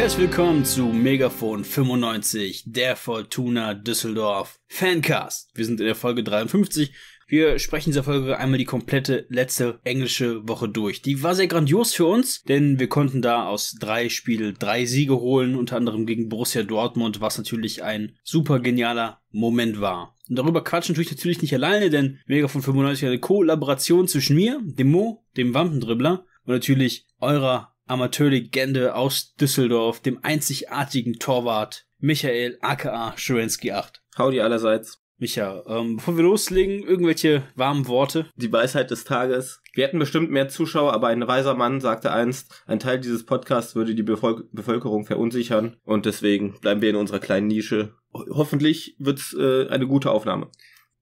herzlich willkommen zu Megafon 95, der Fortuna Düsseldorf Fancast. Wir sind in der Folge 53. Wir sprechen in dieser Folge einmal die komplette letzte englische Woche durch. Die war sehr grandios für uns, denn wir konnten da aus drei Spielen drei Siege holen, unter anderem gegen Borussia Dortmund, was natürlich ein super genialer Moment war. Und darüber quatschen tue ich natürlich nicht alleine, denn Megafon 95 hat eine Kollaboration zwischen mir, dem Mo, dem Wampendribbler und natürlich eurer Amateurlegende aus Düsseldorf, dem einzigartigen Torwart Michael aka Schwensky 8. Howdy allerseits. Micha, ähm, bevor wir loslegen, irgendwelche warmen Worte? Die Weisheit des Tages. Wir hätten bestimmt mehr Zuschauer, aber ein weiser Mann sagte einst, ein Teil dieses Podcasts würde die Bevölker Bevölkerung verunsichern und deswegen bleiben wir in unserer kleinen Nische. Hoffentlich wird's äh, eine gute Aufnahme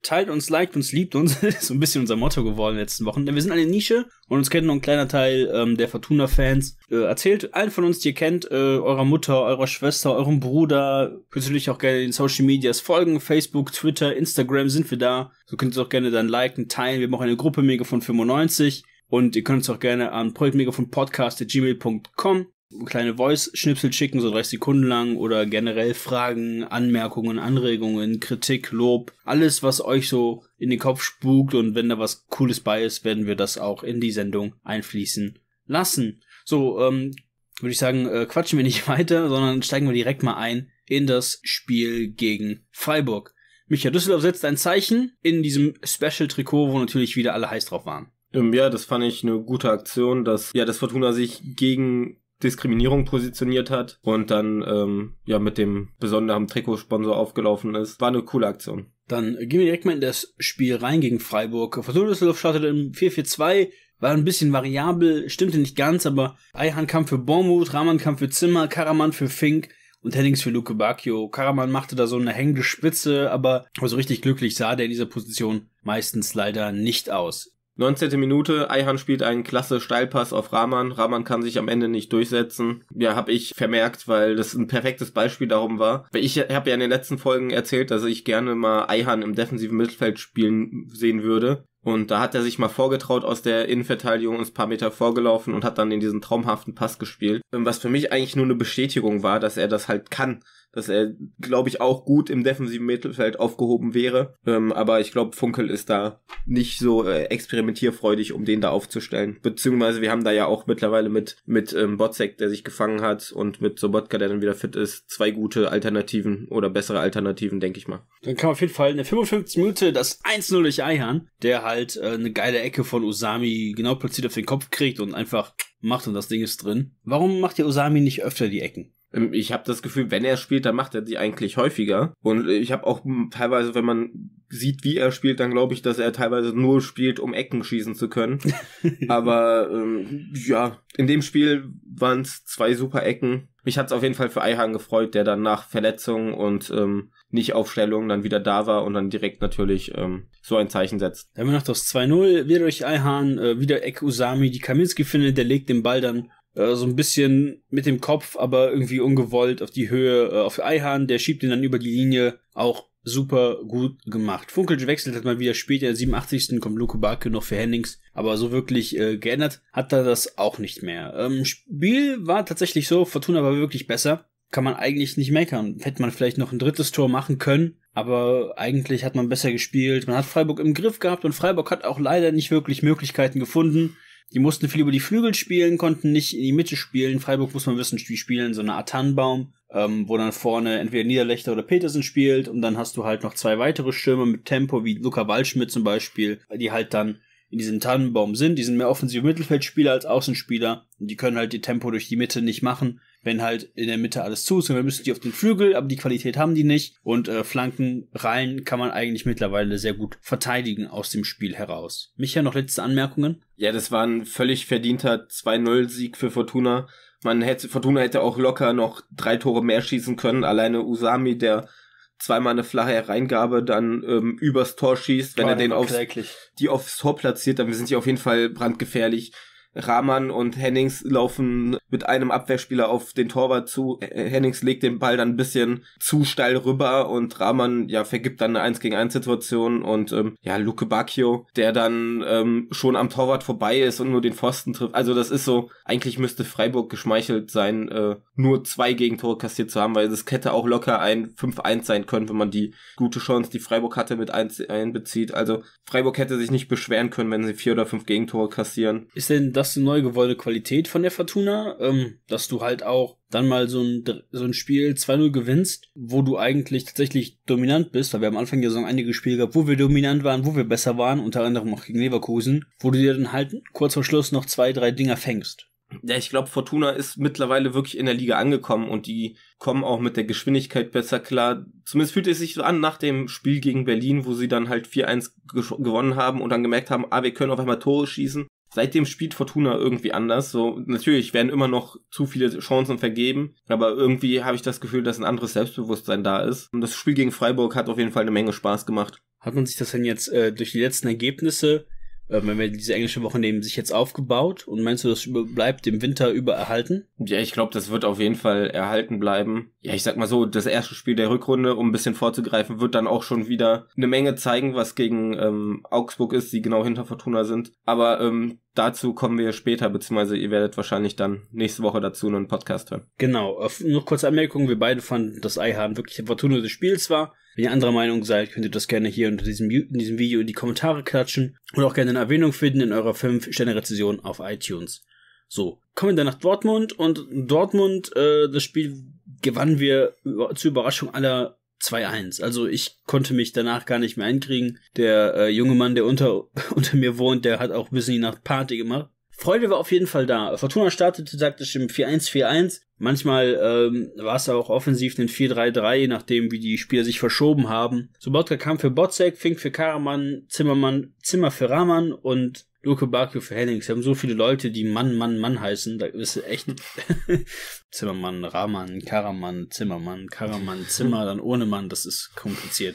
teilt uns, liked uns, liebt uns. Das ist so ein bisschen unser Motto geworden in den letzten Wochen. Denn wir sind eine Nische und uns kennt noch ein kleiner Teil ähm, der Fortuna-Fans. Äh, erzählt allen von uns, die ihr kennt, äh, eurer Mutter, eurer Schwester, eurem Bruder. Könnt ihr natürlich auch gerne den Social Medias folgen. Facebook, Twitter, Instagram sind wir da. So könnt ihr auch gerne dann liken, teilen. Wir haben auch eine Gruppe Mega von 95. Und ihr könnt uns auch gerne an projektmegafonpodcast.gmail.com kleine Voice-Schnipsel schicken, so 30 Sekunden lang oder generell Fragen, Anmerkungen, Anregungen, Kritik, Lob, alles, was euch so in den Kopf spukt und wenn da was Cooles bei ist, werden wir das auch in die Sendung einfließen lassen. So, ähm, würde ich sagen, äh, quatschen wir nicht weiter, sondern steigen wir direkt mal ein in das Spiel gegen Freiburg. Michael Düsseldorf setzt ein Zeichen in diesem Special-Trikot, wo natürlich wieder alle heiß drauf waren. Ähm, ja, das fand ich eine gute Aktion, dass ja das Fortuna sich gegen Diskriminierung positioniert hat und dann ähm, ja mit dem besonderen Trikotsponsor aufgelaufen ist. War eine coole Aktion. Dann gehen wir direkt mal in das Spiel rein gegen Freiburg. Fortuna Düsseldorf startete im 4-4-2, war ein bisschen variabel, stimmte nicht ganz, aber Eihan kam für Bormuth, Rahman kam für Zimmer, Karaman für Fink und Hennings für Luke Bacchio. Karaman machte da so eine hängende Spitze, aber so richtig glücklich sah der in dieser Position meistens leider nicht aus. 19. Minute, Eihan spielt einen klasse Steilpass auf Rahman. Rahman kann sich am Ende nicht durchsetzen. Ja, habe ich vermerkt, weil das ein perfektes Beispiel darum war. Ich habe ja in den letzten Folgen erzählt, dass ich gerne mal Eihan im defensiven Mittelfeld spielen sehen würde. Und da hat er sich mal vorgetraut aus der Innenverteidigung, uns paar Meter vorgelaufen und hat dann in diesen traumhaften Pass gespielt. Ähm, was für mich eigentlich nur eine Bestätigung war, dass er das halt kann dass er, glaube ich, auch gut im defensiven Mittelfeld aufgehoben wäre. Ähm, aber ich glaube, Funkel ist da nicht so äh, experimentierfreudig, um den da aufzustellen. Beziehungsweise wir haben da ja auch mittlerweile mit, mit ähm, Botzek, der sich gefangen hat, und mit Sobotka, der dann wieder fit ist, zwei gute Alternativen oder bessere Alternativen, denke ich mal. Dann kann man auf jeden Fall in der 55 Minute das 1-0 durch Eihahn, der halt äh, eine geile Ecke von Usami genau platziert auf den Kopf kriegt und einfach macht und das Ding ist drin. Warum macht ihr Usami nicht öfter die Ecken? Ähm, ich habe das Gefühl, wenn er spielt, dann macht er die eigentlich häufiger. Und äh, ich habe auch teilweise, wenn man sieht, wie er spielt, dann glaube ich, dass er teilweise nur spielt, um Ecken schießen zu können. Aber ähm, ja, in dem Spiel waren es zwei super Ecken. Mich hat es auf jeden Fall für Eihan gefreut, der dann nach Verletzungen und ähm, nicht dann wieder da war und dann direkt natürlich ähm, so ein Zeichen setzt. Dann haben wir noch das 2-0, wieder durch Eihan, äh, wieder Eck Usami, die Kaminski findet, der legt den Ball dann äh, so ein bisschen mit dem Kopf, aber irgendwie ungewollt auf die Höhe äh, auf Eihahn, der schiebt ihn dann über die Linie, auch super gut gemacht. Funkel wechselt hat mal wieder später, der 87. kommt Luke Barke noch für Hennings, aber so wirklich äh, geändert hat er das auch nicht mehr. Ähm, Spiel war tatsächlich so, Fortuna war wirklich besser, kann man eigentlich nicht meckern. Hätte man vielleicht noch ein drittes Tor machen können, aber eigentlich hat man besser gespielt. Man hat Freiburg im Griff gehabt und Freiburg hat auch leider nicht wirklich Möglichkeiten gefunden. Die mussten viel über die Flügel spielen, konnten nicht in die Mitte spielen. Freiburg muss man wissen, wie spielen so eine Art Tannenbaum, ähm, wo dann vorne entweder Niederlechter oder Petersen spielt und dann hast du halt noch zwei weitere Stürmer mit Tempo, wie Luca Waldschmidt zum Beispiel, die halt dann in diesem Tannenbaum sind. Die sind mehr offensive Mittelfeldspieler als Außenspieler und die können halt die Tempo durch die Mitte nicht machen wenn halt in der Mitte alles zu ist. Und wir müssen die auf den Flügel, aber die Qualität haben die nicht. Und äh, Flanken, Reihen kann man eigentlich mittlerweile sehr gut verteidigen aus dem Spiel heraus. Micha, noch letzte Anmerkungen? Ja, das war ein völlig verdienter 2-0-Sieg für Fortuna. Man hätte, Fortuna hätte auch locker noch drei Tore mehr schießen können. Alleine Usami, der zweimal eine flache Reingabe dann ähm, übers Tor schießt, wenn oh, er den aufs, die aufs Tor platziert, dann sind sie auf jeden Fall brandgefährlich. Rahman und Hennings laufen mit einem Abwehrspieler auf den Torwart zu. Hennings legt den Ball dann ein bisschen zu steil rüber und Rahman ja vergibt dann eine 1 gegen 1 Situation und ähm, ja Luke Bacchio, der dann ähm, schon am Torwart vorbei ist und nur den Pfosten trifft. Also das ist so, eigentlich müsste Freiburg geschmeichelt sein, äh, nur zwei Gegentore kassiert zu haben, weil es hätte auch locker ein 5-1 sein können, wenn man die gute Chance, die Freiburg hatte, mit einbezieht. Also Freiburg hätte sich nicht beschweren können, wenn sie vier oder fünf Gegentore kassieren. Ist denn das das eine neu gewollte Qualität von der Fortuna, ähm, dass du halt auch dann mal so ein, so ein Spiel 2-0 gewinnst, wo du eigentlich tatsächlich dominant bist, weil wir am Anfang der Saison einige Spiele gehabt, wo wir dominant waren, wo wir besser waren, unter anderem auch gegen Leverkusen, wo du dir dann halt kurz vor Schluss noch zwei, drei Dinger fängst. Ja, ich glaube, Fortuna ist mittlerweile wirklich in der Liga angekommen und die kommen auch mit der Geschwindigkeit besser klar. Zumindest fühlt es sich so an nach dem Spiel gegen Berlin, wo sie dann halt 4-1 gewonnen haben und dann gemerkt haben, ah, wir können auf einmal Tore schießen seitdem spielt Fortuna irgendwie anders. So, natürlich werden immer noch zu viele Chancen vergeben, aber irgendwie habe ich das Gefühl, dass ein anderes Selbstbewusstsein da ist. Und das Spiel gegen Freiburg hat auf jeden Fall eine Menge Spaß gemacht. Hat man sich das denn jetzt äh, durch die letzten Ergebnisse, äh, wenn wir diese englische Woche nehmen, sich jetzt aufgebaut? Und meinst du, das bleibt im Winter über erhalten? Ja, ich glaube, das wird auf jeden Fall erhalten bleiben. Ja, ich sag mal so, das erste Spiel der Rückrunde, um ein bisschen vorzugreifen, wird dann auch schon wieder eine Menge zeigen, was gegen ähm, Augsburg ist, die genau hinter Fortuna sind. Aber ähm, dazu kommen wir später, beziehungsweise ihr werdet wahrscheinlich dann nächste Woche dazu einen Podcast hören. Genau, nur kurze Anmerkung, wir beide fanden, dass Eihan wirklich ein Fortuna des Spiels war. Wenn ihr anderer Meinung seid, könnt ihr das gerne hier unter diesem, in diesem Video in die Kommentare klatschen und auch gerne eine Erwähnung finden in eurer 5-Sterne-Rezension auf iTunes. So, kommen wir dann nach Dortmund und Dortmund, äh, das Spiel gewannen wir zur Überraschung aller 2-1. Also ich konnte mich danach gar nicht mehr einkriegen. Der äh, junge Mann, der unter, unter mir wohnt, der hat auch ein bisschen die Nacht Party gemacht. Freude war auf jeden Fall da. Fortuna startete taktisch im 4-1-4-1. Manchmal ähm, war es auch offensiv in 4-3-3, je nachdem, wie die Spieler sich verschoben haben. Sobotka kam für Botzek, Fink für Karaman, Zimmermann, Zimmer für Rahman und Luke Bakio für Hennings. Wir haben so viele Leute, die Mann, Mann, Mann heißen. Da ist echt Zimmermann, Rahmann, Karaman, Zimmermann, Karaman, Zimmer, dann ohne Mann. Das ist kompliziert.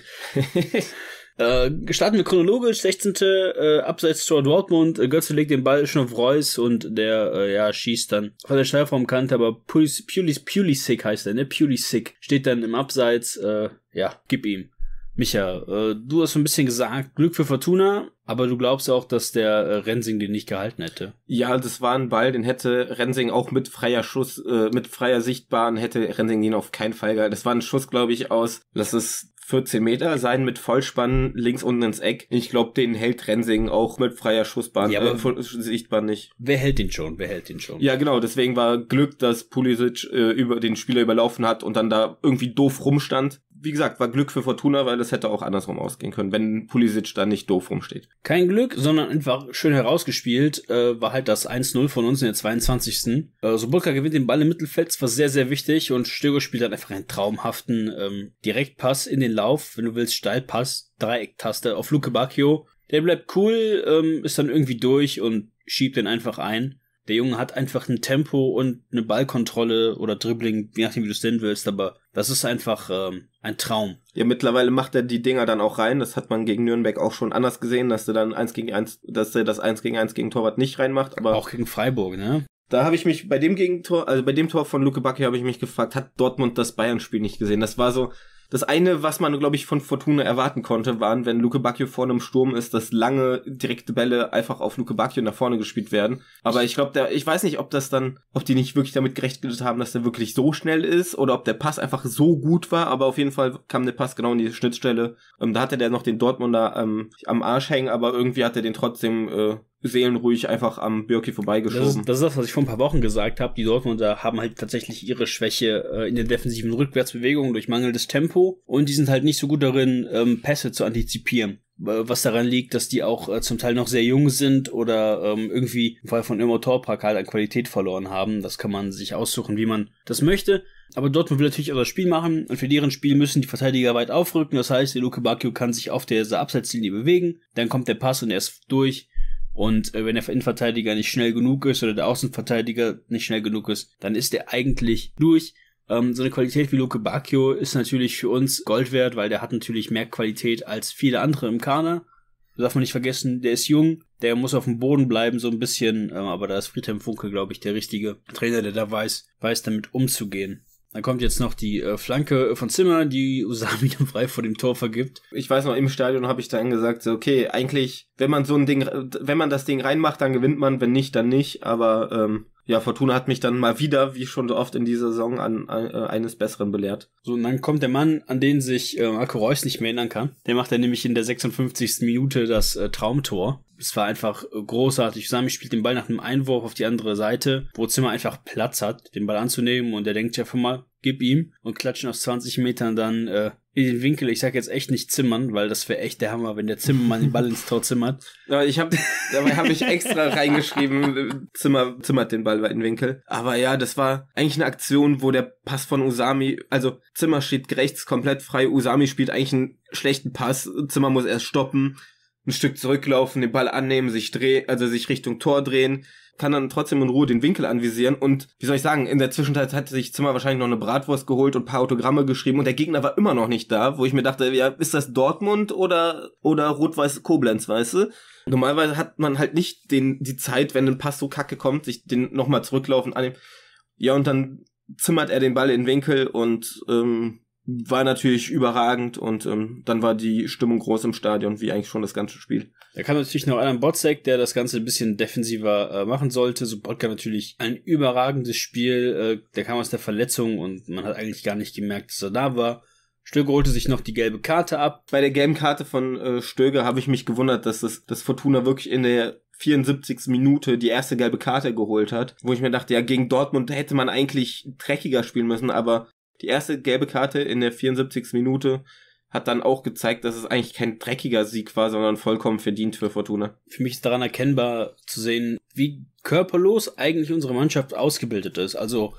äh, starten wir chronologisch. 16. Äh, abseits zu Dortmund. Äh, Götze legt den Ball schon auf Reus und der äh, ja, schießt dann von der Steilformkante, aber Pulis, Pulis, Pulisic heißt er, ne? Pulisic steht dann im Abseits. Äh, ja, gib ihm. Micha, äh, du hast so ein bisschen gesagt, Glück für Fortuna, aber du glaubst auch, dass der äh, Rensing den nicht gehalten hätte. Ja, das war ein Ball, den hätte Rensing auch mit freier Schuss, äh, mit freier Sichtbahn, hätte Rensing den auf keinen Fall gehalten. Das war ein Schuss, glaube ich, aus, lass es 14 Meter sein mit Vollspann links unten ins Eck. Ich glaube, den hält Rensing auch mit freier Schussbahn, ja, äh, sichtbar nicht. Wer hält den schon? Wer hält den schon? Ja, genau. Deswegen war Glück, dass Pulisic äh, über den Spieler überlaufen hat und dann da irgendwie doof rumstand wie gesagt, war Glück für Fortuna, weil das hätte auch andersrum ausgehen können, wenn Pulisic da nicht doof rumsteht. Kein Glück, sondern einfach schön herausgespielt, äh, war halt das 1-0 von uns in der 22. Äh, Sobolka gewinnt den Ball im Mittelfeld, das war sehr, sehr wichtig und Stöger spielt dann einfach einen traumhaften ähm, Direktpass in den Lauf, wenn du willst, Steilpass, Dreiecktaste auf Luke Bacchio. Der bleibt cool, ähm, ist dann irgendwie durch und schiebt den einfach ein. Der Junge hat einfach ein Tempo und eine Ballkontrolle oder Dribbling, je nachdem, wie du es nennen willst, aber das ist einfach ähm, ein Traum. Ja, mittlerweile macht er die Dinger dann auch rein. Das hat man gegen Nürnberg auch schon anders gesehen, dass er dann eins gegen eins, dass er das eins gegen eins gegen Torwart nicht reinmacht. Aber auch gegen Freiburg, ne? Da habe ich mich bei dem Gegentor, also bei dem Tor von Luke Backe habe ich mich gefragt, hat Dortmund das Bayern-Spiel nicht gesehen? Das war so, das eine, was man, glaube ich, von Fortuna erwarten konnte, waren, wenn Luke Bacchio vorne im Sturm ist, dass lange direkte Bälle einfach auf Luke Bacchio nach vorne gespielt werden. Aber ich glaube, ich weiß nicht, ob das dann, ob die nicht wirklich damit gerechnet haben, dass der wirklich so schnell ist oder ob der Pass einfach so gut war. Aber auf jeden Fall kam der Pass genau in die Schnittstelle. Ähm, da hatte der noch den Dortmunder ähm, am Arsch hängen, aber irgendwie hat er den trotzdem äh, seelenruhig einfach am Birki vorbeigeschoben. Das ist, das ist das, was ich vor ein paar Wochen gesagt habe. Die Dortmunder haben halt tatsächlich ihre Schwäche äh, in den defensiven Rückwärtsbewegungen durch mangelndes Tempo und die sind halt nicht so gut darin, ähm, Pässe zu antizipieren. Äh, was daran liegt, dass die auch äh, zum Teil noch sehr jung sind oder ähm, irgendwie im Fall von Immo Torpark halt an Qualität verloren haben. Das kann man sich aussuchen, wie man das möchte. Aber Dortmund will natürlich auch das Spiel machen und für deren Spiel müssen die Verteidiger weit aufrücken. Das heißt, der Luke Bakio kann sich auf der Abseitslinie bewegen. Dann kommt der Pass und er ist durch. Und äh, wenn der Innenverteidiger nicht schnell genug ist oder der Außenverteidiger nicht schnell genug ist, dann ist er eigentlich durch. Ähm, so eine Qualität wie Luke Bacchio ist natürlich für uns Gold wert, weil der hat natürlich mehr Qualität als viele andere im Kader. Das darf man nicht vergessen, der ist jung, der muss auf dem Boden bleiben, so ein bisschen. Ähm, aber da ist Friedhelm Funke, glaube ich, der richtige Trainer, der da weiß, weiß damit umzugehen. Dann kommt jetzt noch die äh, Flanke von Zimmer, die Usami dann frei vor dem Tor vergibt. Ich weiß noch, im Stadion habe ich dann gesagt, so, okay, eigentlich, wenn man so ein Ding, wenn man das Ding reinmacht, dann gewinnt man, wenn nicht, dann nicht. Aber ähm, ja, Fortuna hat mich dann mal wieder, wie schon so oft in dieser Saison, an, an äh, eines Besseren belehrt. So, und dann kommt der Mann, an den sich äh, Marco Reus nicht mehr erinnern kann. Der macht dann nämlich in der 56. Minute das äh, Traumtor es war einfach großartig. Sami spielt den Ball nach einem Einwurf auf die andere Seite, wo Zimmer einfach Platz hat, den Ball anzunehmen und er denkt ja einfach mal, gib ihm und klatschen aus 20 Metern dann äh, in den Winkel. Ich sag jetzt echt nicht zimmern, weil das wäre echt der Hammer, wenn der Zimmermann den Ball ins Tor zimmert. Ja, ich hab, dabei habe ich extra reingeschrieben, Zimmer zimmert den Ball in den Winkel. Aber ja, das war eigentlich eine Aktion, wo der Pass von Usami, also Zimmer steht rechts komplett frei, Usami spielt eigentlich einen schlechten Pass, Zimmer muss erst stoppen ein Stück zurücklaufen, den Ball annehmen, sich drehen, also sich Richtung Tor drehen, kann dann trotzdem in Ruhe den Winkel anvisieren und wie soll ich sagen, in der Zwischenzeit hat sich Zimmer wahrscheinlich noch eine Bratwurst geholt und paar Autogramme geschrieben und der Gegner war immer noch nicht da, wo ich mir dachte, ja, ist das Dortmund oder oder rot-weiß Koblenz, weißt du? Normalerweise hat man halt nicht den die Zeit, wenn ein Pass so kacke kommt, sich den nochmal zurücklaufen annehmen. Ja, und dann zimmert er den Ball in den Winkel und ähm, war natürlich überragend und ähm, dann war die Stimmung groß im Stadion, wie eigentlich schon das ganze Spiel. Da kam natürlich noch Alan Botzek, der das Ganze ein bisschen defensiver äh, machen sollte. So Botka natürlich ein überragendes Spiel. Äh, der kam aus der Verletzung und man hat eigentlich gar nicht gemerkt, dass er da war. Stöger holte sich noch die gelbe Karte ab. Bei der gelben Karte von äh, Stöger habe ich mich gewundert, dass das dass Fortuna wirklich in der 74. Minute die erste gelbe Karte geholt hat, wo ich mir dachte, ja, gegen Dortmund hätte man eigentlich dreckiger spielen müssen, aber die erste gelbe Karte in der 74. Minute hat dann auch gezeigt, dass es eigentlich kein dreckiger Sieg war, sondern vollkommen verdient für Fortuna. Für mich ist daran erkennbar zu sehen, wie körperlos eigentlich unsere Mannschaft ausgebildet ist. Also,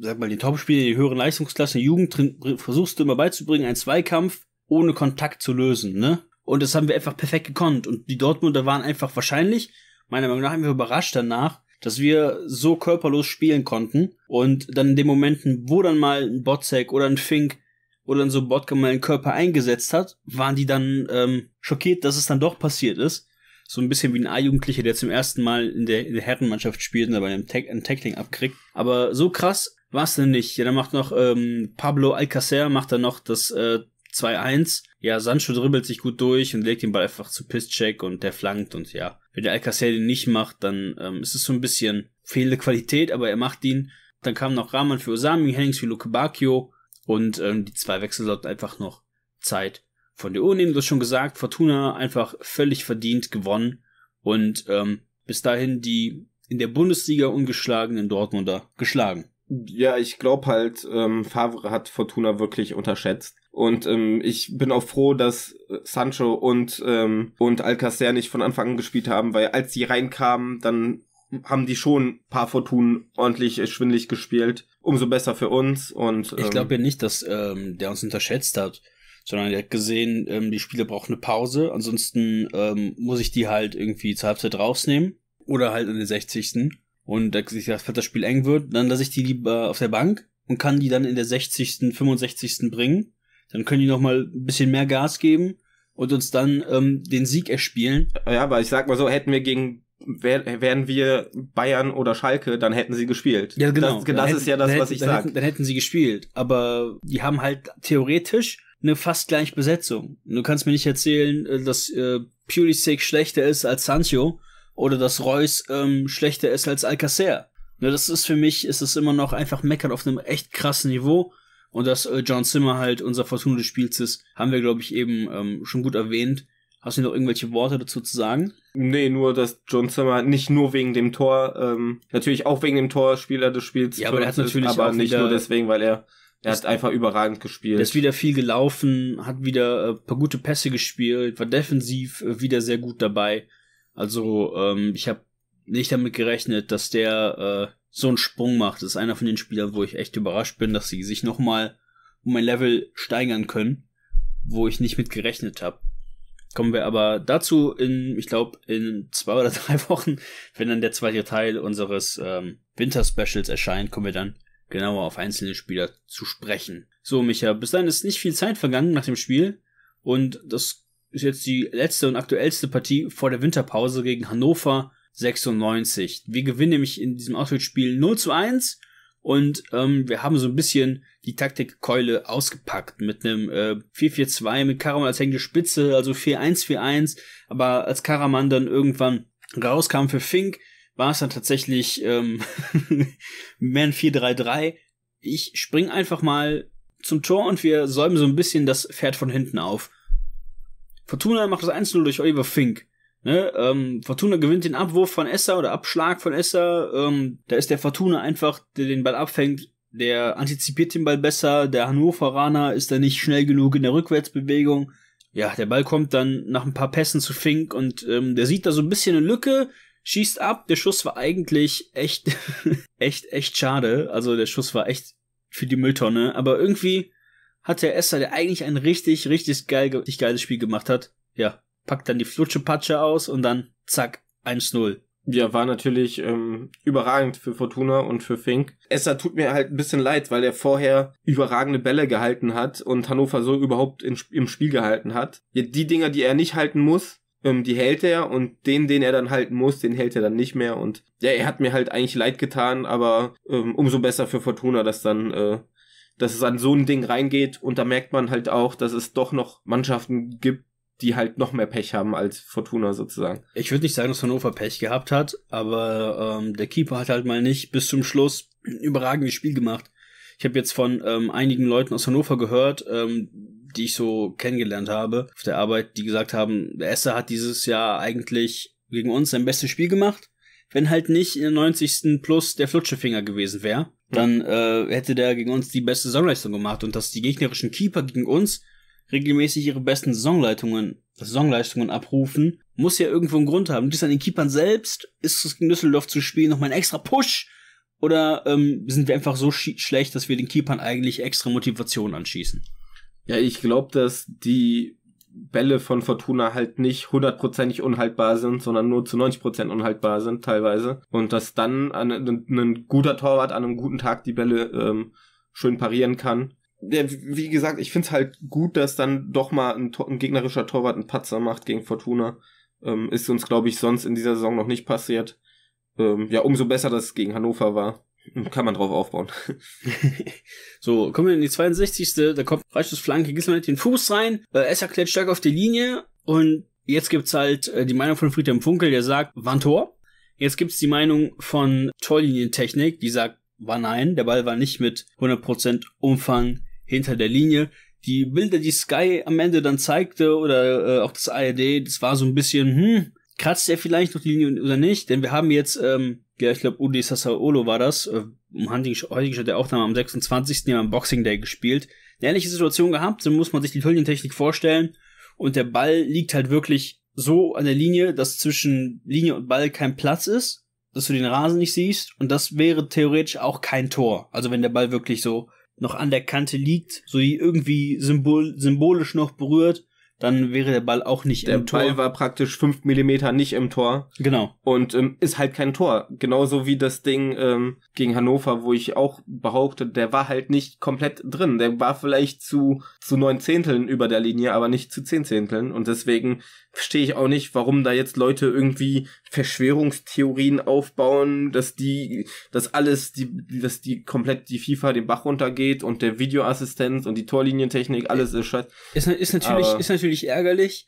sag mal, die Topspiele, die höheren Leistungsklassen, Jugend versuchst du immer beizubringen, einen Zweikampf ohne Kontakt zu lösen, ne? Und das haben wir einfach perfekt gekonnt. Und die Dortmunder waren einfach wahrscheinlich, meiner Meinung nach, einfach überrascht danach, dass wir so körperlos spielen konnten und dann in den Momenten, wo dann mal ein Botzek oder ein Fink oder so ein Botka mal einen Körper eingesetzt hat, waren die dann ähm, schockiert, dass es dann doch passiert ist. So ein bisschen wie ein A-Jugendlicher, der zum ersten Mal in der, in der Herrenmannschaft spielt und dabei einen, Tag einen Tackling abkriegt. Aber so krass war es denn nicht. Ja, dann macht noch ähm, Pablo Alcacer, macht dann noch das äh, 2-1. Ja, Sancho dribbelt sich gut durch und legt den Ball einfach zu Pisscheck und der flankt und ja. Wenn der Alcacer den nicht macht, dann ähm, ist es so ein bisschen fehlende Qualität, aber er macht ihn. Dann kam noch Rahman für Osami, Hennings für Luke Bacchio und ähm, die zwei Wechsel sollten einfach noch Zeit von der Uhr nehmen. Du hast schon gesagt, Fortuna einfach völlig verdient gewonnen und ähm, bis dahin die in der Bundesliga ungeschlagenen Dortmunder geschlagen. Ja, ich glaube halt, ähm, Favre hat Fortuna wirklich unterschätzt. Und ähm, ich bin auch froh, dass äh, Sancho und, ähm, und Alcacer nicht von Anfang an gespielt haben, weil als die reinkamen, dann haben die schon ein paar Fortunen ordentlich schwindlig gespielt. Umso besser für uns. Und, ähm, ich glaube ja nicht, dass ähm, der uns unterschätzt hat, sondern er hat gesehen, ähm, die Spiele brauchen eine Pause. Ansonsten ähm, muss ich die halt irgendwie zur Halbzeit rausnehmen oder halt in den 60 und ich sag, das Spiel eng wird, dann lasse ich die lieber auf der Bank und kann die dann in der 60., 65. bringen. Dann können die nochmal ein bisschen mehr Gas geben und uns dann ähm, den Sieg erspielen. Ja, aber ich sag mal so, hätten wir gegen wären wir Bayern oder Schalke, dann hätten sie gespielt. Ja, genau. Das, das hätten, ist ja das, hätten, was ich sage. Dann, hätten sie gespielt. Aber die haben halt theoretisch eine fast gleiche Besetzung. Du kannst mir nicht erzählen, äh, dass äh, Pulisic schlechter ist als Sancho, oder dass Reus ähm, schlechter ist als Alcacer. Ja, ne, das ist für mich, ist es immer noch einfach meckern auf einem echt krassen Niveau. Und dass äh, John Zimmer halt unser Fortuna des Spiels ist, haben wir, glaube ich, eben ähm, schon gut erwähnt. Hast du noch irgendwelche Worte dazu zu sagen? Nee, nur, dass John Zimmer nicht nur wegen dem Tor, ähm, natürlich auch wegen dem Tor Spieler des Spiels. Ja, aber er hat natürlich ist, aber auch nicht nur deswegen, weil er er hat einfach überragend gespielt. Er ist wieder viel gelaufen, hat wieder äh, paar gute Pässe gespielt, war defensiv äh, wieder sehr gut dabei. Also ähm, ich habe nicht damit gerechnet, dass der äh, so einen Sprung macht. Das ist einer von den Spielern, wo ich echt überrascht bin, dass sie sich nochmal um ein Level steigern können, wo ich nicht mit gerechnet habe. Kommen wir aber dazu in, ich glaube, in zwei oder drei Wochen, wenn dann der zweite Teil unseres ähm, Winter-Specials erscheint, kommen wir dann genauer auf einzelne Spieler zu sprechen. So, Micha, bis dahin ist nicht viel Zeit vergangen nach dem Spiel und das ist jetzt die letzte und aktuellste Partie vor der Winterpause gegen Hannover 96. Wir gewinnen nämlich in diesem Auswärtsspiel 0 zu 1 und ähm, wir haben so ein bisschen die Taktikkeule ausgepackt mit einem äh, 4-4-2 mit Karaman als hängende Spitze, also 4-1-4-1, aber als Karaman dann irgendwann rauskam für Fink, war es dann tatsächlich ähm, mehr ein 4-3-3. Ich spring einfach mal zum Tor und wir säumen so ein bisschen das Pferd von hinten auf. Fortuna macht das 1-0 durch Oliver Fink. Ne? Ähm, Fortuna gewinnt den Abwurf von Esser oder Abschlag von Esser. Ähm, da ist der Fortuna einfach, der den Ball abfängt, der antizipiert den Ball besser. Der Hannoveraner ist da nicht schnell genug in der Rückwärtsbewegung. Ja, der Ball kommt dann nach ein paar Pässen zu Fink und ähm, der sieht da so ein bisschen eine Lücke, schießt ab. Der Schuss war eigentlich echt, echt, echt schade. Also der Schuss war echt für die Mülltonne. Aber irgendwie hat der Esther, der eigentlich ein richtig, richtig, geil, richtig geiles Spiel gemacht hat, ja, packt dann die Flutschepatsche aus und dann zack, 1-0. Ja, war natürlich ähm, überragend für Fortuna und für Fink. Esser tut mir halt ein bisschen leid, weil er vorher überragende Bälle gehalten hat und Hannover so überhaupt in, im Spiel gehalten hat. Ja, Die Dinger, die er nicht halten muss, ähm, die hält er und den, den er dann halten muss, den hält er dann nicht mehr. Und ja, er hat mir halt eigentlich leid getan, aber ähm, umso besser für Fortuna, dass dann äh, dass es an so ein Ding reingeht und da merkt man halt auch, dass es doch noch Mannschaften gibt, die halt noch mehr Pech haben als Fortuna sozusagen. Ich würde nicht sagen, dass Hannover Pech gehabt hat, aber ähm, der Keeper hat halt mal nicht bis zum Schluss ein überragendes Spiel gemacht. Ich habe jetzt von ähm, einigen Leuten aus Hannover gehört, ähm, die ich so kennengelernt habe auf der Arbeit, die gesagt haben, der Esser hat dieses Jahr eigentlich gegen uns sein bestes Spiel gemacht, wenn halt nicht in der 90. plus der Flutschefinger gewesen wäre. Mhm. dann äh, hätte der gegen uns die beste Saisonleistung gemacht und dass die gegnerischen Keeper gegen uns regelmäßig ihre besten Saisonleitungen, Saisonleistungen abrufen, muss ja irgendwo einen Grund haben. Liegt es an den Keepern selbst? Ist es gegen Düsseldorf zu spielen nochmal ein extra Push? Oder ähm, sind wir einfach so sch schlecht, dass wir den Keepern eigentlich extra Motivation anschießen? Ja, ich glaube, dass die Bälle von Fortuna halt nicht hundertprozentig unhaltbar sind, sondern nur zu 90 Prozent unhaltbar sind teilweise. Und dass dann ein, ein, guter Torwart an einem guten Tag die Bälle ähm, schön parieren kann. Ja, wie gesagt, ich finde es halt gut, dass dann doch mal ein, ein, gegnerischer Torwart einen Patzer macht gegen Fortuna. Ähm, ist uns, glaube ich, sonst in dieser Saison noch nicht passiert. Ähm, ja, umso besser, dass es gegen Hannover war. Kann man drauf aufbauen. so, kommen wir in die 62. Da kommt Freischuss Flanke, Gisman den Fuß rein. Äh, Esser klärt stark auf die Linie. Und jetzt gibt's halt äh, die Meinung von Friedhelm Funkel, der sagt, war ein Tor. Jetzt gibt's die Meinung von Torlinientechnik, die sagt, war nein, der Ball war nicht mit 100% Umfang hinter der Linie. Die Bilder, die Sky am Ende dann zeigte oder äh, auch das ARD, das war so ein bisschen, hm, kratzt er vielleicht noch die Linie oder nicht? Denn wir haben jetzt ähm, ja, ich glaube, Udi Sassaolo war das, äh, Heutig hat er auch dann am 26. Jahr am Boxing Day gespielt. Eine ähnliche Situation gehabt, so muss man sich die Hüllentechnik vorstellen. Und der Ball liegt halt wirklich so an der Linie, dass zwischen Linie und Ball kein Platz ist, dass du den Rasen nicht siehst. Und das wäre theoretisch auch kein Tor. Also wenn der Ball wirklich so noch an der Kante liegt, so irgendwie symbol symbolisch noch berührt dann wäre der Ball auch nicht der im Tor. Der Ball war praktisch fünf Millimeter nicht im Tor. Genau. Und ähm, ist halt kein Tor. Genauso wie das Ding ähm, gegen Hannover, wo ich auch behaupte, der war halt nicht komplett drin. Der war vielleicht zu, zu neun Zehnteln über der Linie, aber nicht zu zehn Zehnteln. Und deswegen verstehe ich auch nicht, warum da jetzt Leute irgendwie Verschwörungstheorien aufbauen, dass die, dass alles, die, dass die komplett die FIFA den Bach runtergeht und der Videoassistenz und die Torlinientechnik, alles ist scheiße. Ist, ist natürlich, aber ist natürlich natürlich ärgerlich.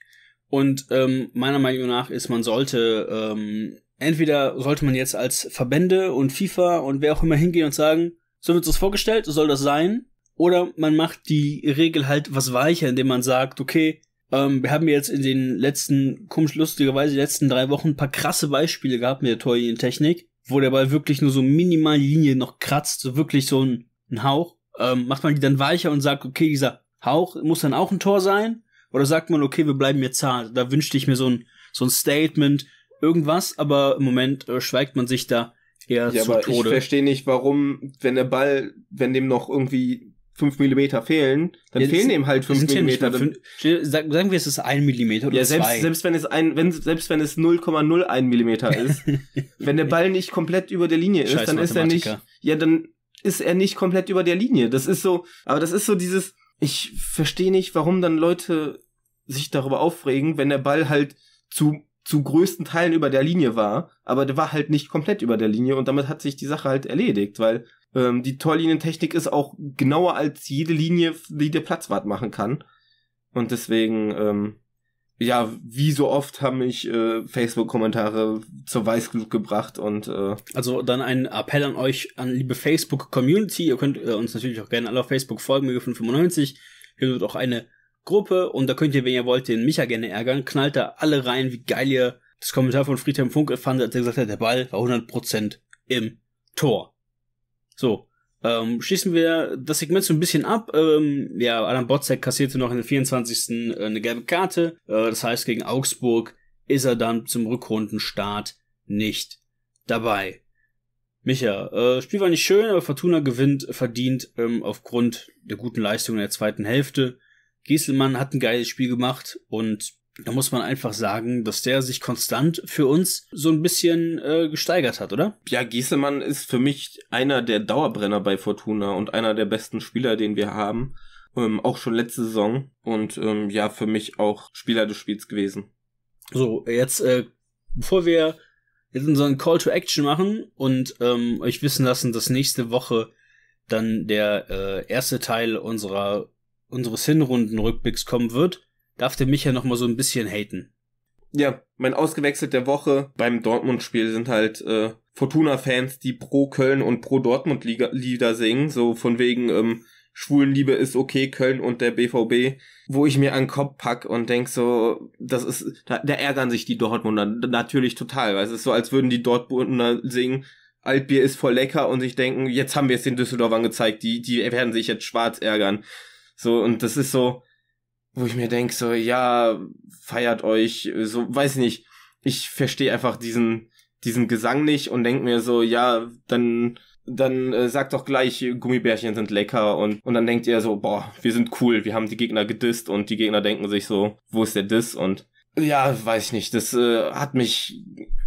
Und ähm, meiner Meinung nach ist, man sollte ähm, entweder sollte man jetzt als Verbände und FIFA und wer auch immer hingehen und sagen, so wird es vorgestellt, so soll das sein. Oder man macht die Regel halt was weicher, indem man sagt, okay, ähm, wir haben jetzt in den letzten, komisch lustigerweise, die letzten drei Wochen ein paar krasse Beispiele gehabt mit der Torlinientechnik, wo der Ball wirklich nur so minimal die Linie noch kratzt, so wirklich so ein, ein Hauch. Ähm, macht man die dann weicher und sagt, okay, dieser Hauch muss dann auch ein Tor sein. Oder sagt man, okay, wir bleiben jetzt zart. Da wünschte ich mir so ein, so ein Statement, irgendwas, aber im Moment äh, schweigt man sich da eher ja, zu aber Tode. Ich verstehe nicht, warum, wenn der Ball, wenn dem noch irgendwie 5 mm fehlen, dann ja, fehlen ihm halt 5 mm. Ja sag, sagen wir, es ist 1 mm oder ja, selbst, zwei. selbst wenn es ein, wenn, selbst wenn es 0,01 mm ist, wenn der Ball nicht komplett über der Linie ist, Scheiß dann ist er nicht, ja, dann ist er nicht komplett über der Linie. Das ist so, aber das ist so dieses, ich verstehe nicht, warum dann Leute sich darüber aufregen, wenn der Ball halt zu, zu größten Teilen über der Linie war, aber der war halt nicht komplett über der Linie und damit hat sich die Sache halt erledigt, weil ähm, die Torlinientechnik ist auch genauer als jede Linie, die der Platzwart machen kann. Und deswegen, ähm, ja, wie so oft haben mich äh, Facebook-Kommentare zur Weißglut gebracht und äh also dann ein Appell an euch, an liebe Facebook-Community. Ihr könnt äh, uns natürlich auch gerne alle auf Facebook folgen, Mega 95. Hier wird auch eine Gruppe und da könnt ihr, wenn ihr wollt, den Micha gerne ärgern. Knallt da alle rein, wie geil ihr das Kommentar von Friedhelm Funke fandet, als er gesagt hat, der Ball war 100% im Tor. So, ähm, schließen wir das Segment so ein bisschen ab. Ähm, ja, Adam Botzek kassierte noch in der 24. Äh, eine gelbe Karte. Äh, das heißt, gegen Augsburg ist er dann zum Rückrundenstart nicht dabei. Micha, äh, Spiel war nicht schön, aber Fortuna gewinnt verdient ähm, aufgrund der guten Leistung in der zweiten Hälfte. Gieselmann hat ein geiles Spiel gemacht und da muss man einfach sagen, dass der sich konstant für uns so ein bisschen äh, gesteigert hat, oder? Ja, Giesemann ist für mich einer der Dauerbrenner bei Fortuna und einer der besten Spieler, den wir haben. Ähm, auch schon letzte Saison und ähm, ja, für mich auch Spieler des Spiels gewesen. So, jetzt, äh, bevor wir jetzt unseren Call to Action machen und ähm, euch wissen lassen, dass nächste Woche dann der äh, erste Teil unserer unseres Hinrundenrückblicks kommen wird darf der Micha noch mal so ein bisschen haten. Ja, mein Ausgewechselt der Woche beim Dortmund-Spiel sind halt äh, Fortuna-Fans, die pro Köln und pro Dortmund-Lieder singen, so von wegen ähm, Schwulenliebe ist okay, Köln und der BVB, wo ich mir an den Kopf pack und denk so, das ist, da, da ärgern sich die Dortmunder natürlich total, weil es ist so, als würden die Dortmunder singen, Altbier ist voll lecker und sich denken, jetzt haben wir es den Düsseldorfern gezeigt, die, die werden sich jetzt schwarz ärgern. So, und das ist so, wo ich mir denk so, ja, feiert euch, so, weiß nicht. Ich verstehe einfach diesen, diesen Gesang nicht und denk mir so, ja, dann, dann äh, sagt doch gleich, Gummibärchen sind lecker und, und dann denkt ihr so, boah, wir sind cool, wir haben die Gegner gedisst und die Gegner denken sich so, wo ist der Diss und ja, weiß ich nicht, das äh, hat mich,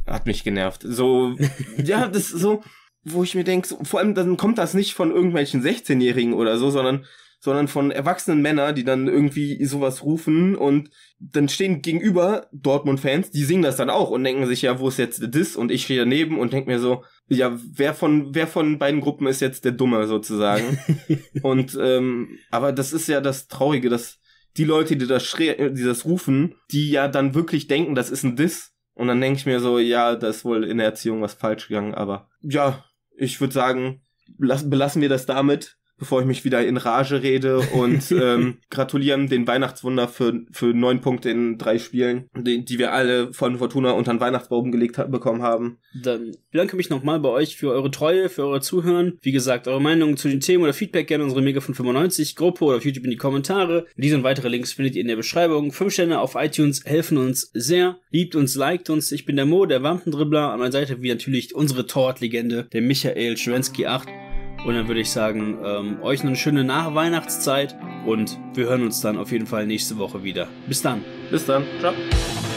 hat mich genervt. So, ja, das so, wo ich mir denk so, vor allem dann kommt das nicht von irgendwelchen 16-Jährigen oder so, sondern sondern von erwachsenen Männern, die dann irgendwie sowas rufen und dann stehen gegenüber Dortmund-Fans, die singen das dann auch und denken sich, ja, wo ist jetzt der Diss? Und ich stehe daneben und denke mir so, ja, wer von, wer von beiden Gruppen ist jetzt der Dumme sozusagen? und, ähm, aber das ist ja das Traurige, dass die Leute, die das, die das rufen, die ja dann wirklich denken, das ist ein Diss. Und dann denke ich mir so, ja, da ist wohl in der Erziehung was falsch gegangen, aber ja, ich würde sagen, belassen wir das damit bevor ich mich wieder in Rage rede und ähm, gratulieren den Weihnachtswunder für, für neun Punkte in drei Spielen, die, die wir alle von Fortuna unter den Weihnachtsbaum gelegt ha bekommen haben. Dann bedanke mich nochmal bei euch für eure Treue, für eure Zuhören. Wie gesagt, eure Meinung zu den Themen oder Feedback gerne unsere Mega von 95 Gruppe oder auf YouTube in die Kommentare. Diese und weitere Links findet ihr in der Beschreibung. Fünf Sterne auf iTunes helfen uns sehr. Liebt uns, liked uns. Ich bin der Mo, der Wampendribbler. An meiner Seite wie natürlich unsere Torwartlegende, der Michael Schwensky 8. Und dann würde ich sagen, ähm, euch eine schöne Nachweihnachtszeit und wir hören uns dann auf jeden Fall nächste Woche wieder. Bis dann. Bis dann. Ciao.